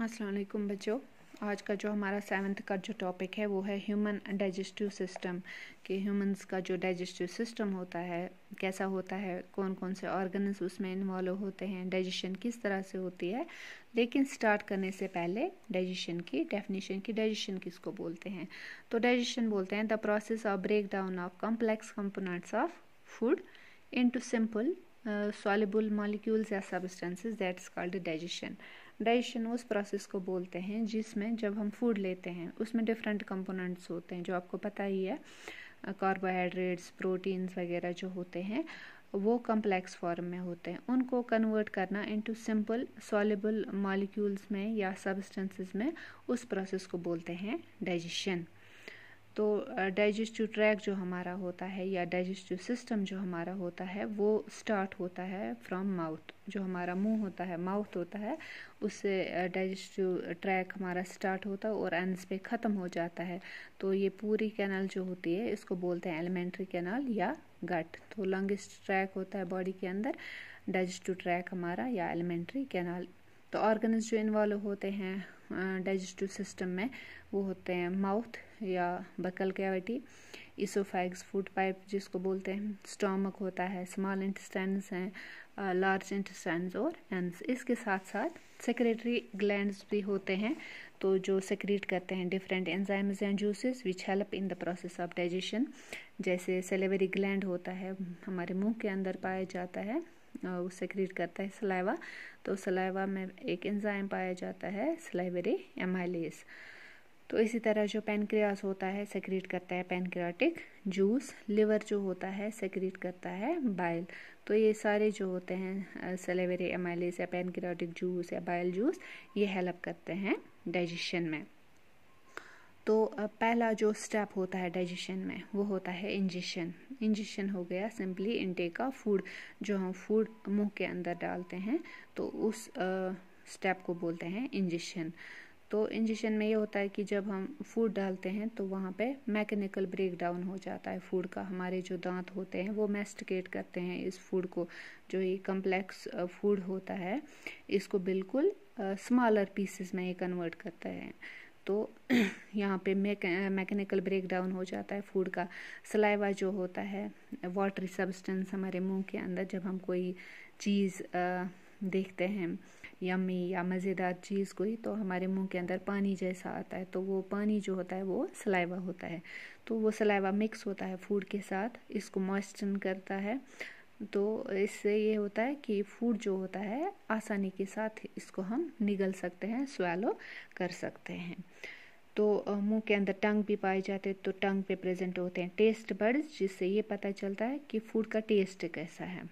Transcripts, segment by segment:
असलकुम बच्चों आज का जो हमारा सेवन्थ का जो टॉपिक है वो है ह्यूमन डाइजेस्टिव सिस्टम कि ह्यूमंस का जो डाइजेस्टिव सिस्टम होता है कैसा होता है कौन कौन से ऑर्गन उसमें इन्वॉल्व होते हैं डाइजेशन किस तरह से होती है लेकिन स्टार्ट करने से पहले डाइजेशन की डेफिनेशन की डाइजेशन किसको बोलते हैं तो डाइजेशन बोलते हैं the process of break down of complex components of food into simple soluble molecules या सबस्टेंसेज दैट्स कॉल्ड डाइजेशन उस प्रोसेस को बोलते हैं जिसमें जब हम फूड लेते हैं उसमें डिफरेंट कंपोनेंट्स होते हैं जो आपको पता ही है कार्बोहाइड्रेट्स प्रोटीन्स वगैरह जो होते हैं वो कम्प्लेक्स फॉर्म में होते हैं उनको कन्वर्ट करना इनटू सिंपल सॉलेबल मॉलिक्यूल्स में या सब्सटेंसेस में उस प्रोसेस को बोलते हैं डाइजेशन तो डाइजेस्टिव ट्रैक जो हमारा होता है या डाइजेस्टिव सिस्टम जो हमारा होता है वो स्टार्ट होता है फ्रॉम माउथ जो हमारा मुंह होता है माउथ होता है उससे डाइजेस्टिव ट्रैक हमारा स्टार्ट होता है और एंड्स पे ख़त्म हो जाता है तो ये पूरी कैनल जो होती है इसको बोलते हैं एलिमेंट्री कैनल या गट तो लंगेस्ट ट्रैक होता है बॉडी के अंदर डाइजेस्टिव ट्रैक हमारा या एलिमेंट्री कैनल तो ऑर्गन्स जो इन्वॉल्व होते हैं डाइजेस्टिव सिस्टम में वो होते हैं माउथ या buccal cavity oesophagus food pipe जिसको बोलते हैं स्टॉमक होता है स्मॉल इंटस्टेंस हैं लार्ज इंटस्टेंस और एंड इसके साथ साथ सेक्रेटरी ग्लैंड्स भी होते हैं तो जो सेक्रेट करते हैं different enzymes and juices which help in the process of digestion जैसे सेलेवरी ग्लैंड होता है हमारे मुंह के अंदर पाया जाता है वो सेक्रेट करता है सलाइवा तो सलाइवा में एक एंजाइम पाया जाता है सलाइवरी एमाइलेस तो इसी तरह जो पेनक्रियास होता है सेक्रेट करता है पेनक्रियाटिक जूस लिवर जो होता है सेक्रेट करता है बाइल तो ये सारे जो होते हैं सलेवरी एमाइलिस या पेनक्रियाटिक जूस या बाइल जूस ये हेल्प करते हैं डाइजेशन में तो पहला जो स्टेप होता है डाइजेशन में वो होता है इंजेशन इंजेशन हो गया सिंपली इनटेक ऑफ फूड जो हम फूड मुंह के अंदर डालते हैं तो उस स्टेप को बोलते हैं इंजेशन तो इंजेक्शन में ये होता है कि जब हम फूड डालते हैं तो वहाँ पे मैकेनिकल ब्रेक डाउन हो जाता है फूड का हमारे जो दांत होते हैं वो मेस्टिकेट करते हैं इस फूड को जो ये कम्प्लेक्स फूड होता है इसको बिल्कुल स्मॉलर पीसेस में ये कन्वर्ट करता है तो यहाँ पे मैकेनिकल ब्रेक डाउन हो जाता है फूड का सलाइवा जो होता है वाटरी सब्सटेंस हमारे मुंह के अंदर जब हम कोई चीज़ देखते हैं यमी या मज़ेदार चीज़ कोई तो हमारे मुंह के अंदर पानी जैसा आता है तो वो पानी जो होता है वो सलाइवा होता है तो वो सलाइवा मिक्स होता है फूड के साथ इसको मॉइस्चन करता है तो इससे ये होता है कि फूड जो होता है आसानी के साथ इसको हम निगल सकते हैं स्वेलो कर सकते हैं तो मुंह के अंदर टंग भी पाए जाते हैं तो टंग पे प्रेजेंट होते हैं टेस्ट बर्ड्स जिससे ये पता चलता है कि फूड का टेस्ट कैसा है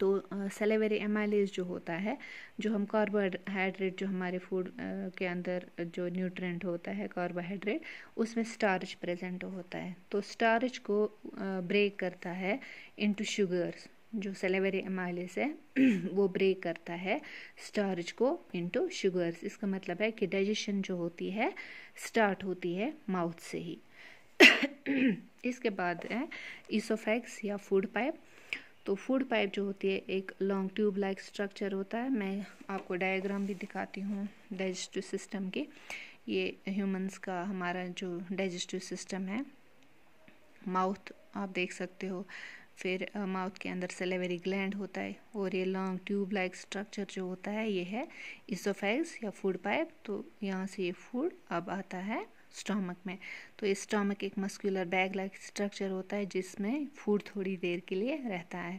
तो सेलेवरी एमाइलेज जो होता है जो हम कार्बोहाइड्रेट जो हमारे फूड के अंदर जो न्यूट्रेंट होता है कार्बोहाइड्रेट उसमें स्टार्च प्रेजेंट होता है तो स्टार्च को ब्रेक करता है इनटू शुगर्स जो सेलेवरी एमाइलेस है वो ब्रेक करता है स्टार्च को इनटू शुगर्स इसका मतलब है कि डाइजेशन जो होती है स्टार्ट होती है माउथ से ही इसके बाद है इसोफैक्स या फूड पाइप तो फूड पाइप जो होती है एक लॉन्ग ट्यूब लाइक स्ट्रक्चर होता है मैं आपको डायग्राम भी दिखाती हूँ डाइजेस्टिव सिस्टम के ये ह्यूमंस का हमारा जो डाइजेस्टिव सिस्टम है माउथ आप देख सकते हो फिर माउथ के अंदर सेलेवरी ग्लैंड होता है और ये लॉन्ग ट्यूब लाइक स्ट्रक्चर जो होता है ये है इसोफेग्स या फूड पाइप तो यहाँ से ये फूड अब आता है स्टॉमक में तो स्टॉमक एक मस्कुलर बैग लाइक स्ट्रक्चर होता है जिसमें फूड थोड़ी देर के लिए रहता है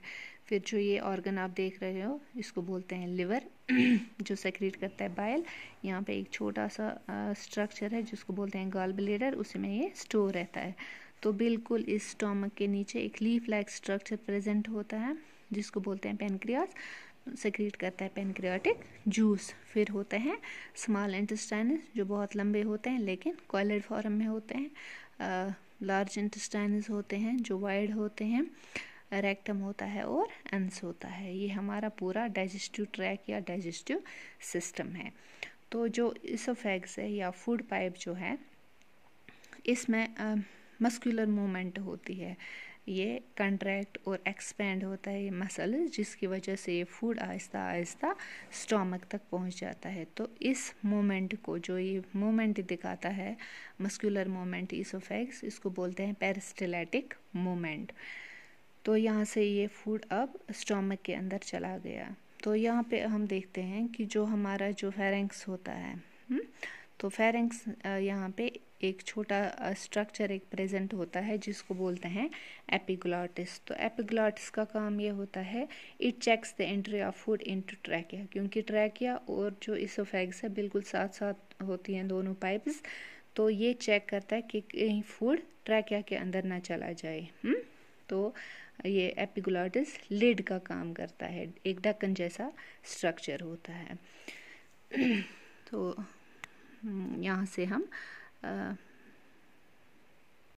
फिर जो ये ऑर्गन आप देख रहे हो इसको बोलते हैं लिवर जो सेक्रेट करता है बाइल यहाँ पे एक छोटा सा स्ट्रक्चर है जिसको बोलते हैं गॉल ब्लेडर उसी में ये स्टोर रहता है तो बिल्कुल इस स्टोमक के नीचे एक लीफ लाइक स्ट्रक्चर प्रेजेंट होता है जिसको बोलते हैं पेनक्रियास सेक्रेट करता है पेनक्रियाटिक जूस फिर होते हैं स्मॉल इंटेस्टाइनस जो बहुत लंबे होते हैं लेकिन कॉयलेड फॉर्म में होते हैं लार्ज इंटेस्टाइनस होते हैं जो वाइड होते हैं रेक्टम होता है और एंस होता है ये हमारा पूरा डाइजेस्टिव ट्रैक या डाइजेस्टिव सिस्टम है तो जो इसोफेग्स है या फूड पाइप जो है इसमें मस्कुलर मूवमेंट होती है ये कंट्रैक्ट और एक्सपेंड होता है ये मसल जिसकी वजह से ये फूड आहिस्ता आहिस्ता स्टोमक तक पहुंच जाता है तो इस मोमेंट को जो ये मोमेंट दिखाता है मस्कुलर मोमेंट इसोफेक्स इसको बोलते हैं पेरिस्टिलेटिक मोमेंट तो यहाँ से ये फूड अब स्टोमक के अंदर चला गया तो यहाँ पे हम देखते हैं कि जो हमारा जो फेरेंक्स होता है हुँ? हम्म, तो फेरेंक्स यहाँ पे एक छोटा स्ट्रक्चर एक प्रेजेंट होता है जिसको बोलते हैं एपिग्लॉटिस तो एपिग्लॉटिस का काम ये होता है it checks the entry of food into trachea क्योंकि ट्रैकिया और जो इसोफेग्स है बिल्कुल साथ साथ होती हैं दोनों पाइप्स तो ये चेक करता है कि कहीं फूड ट्रैकिया के अंदर ना चला जाए हुँ? हम्म? तो ये एपिग्लॉटिस लिड का काम करता है एक ढक्कन जैसा स्ट्रक्चर होता है तो हम्म, यहाँ से हम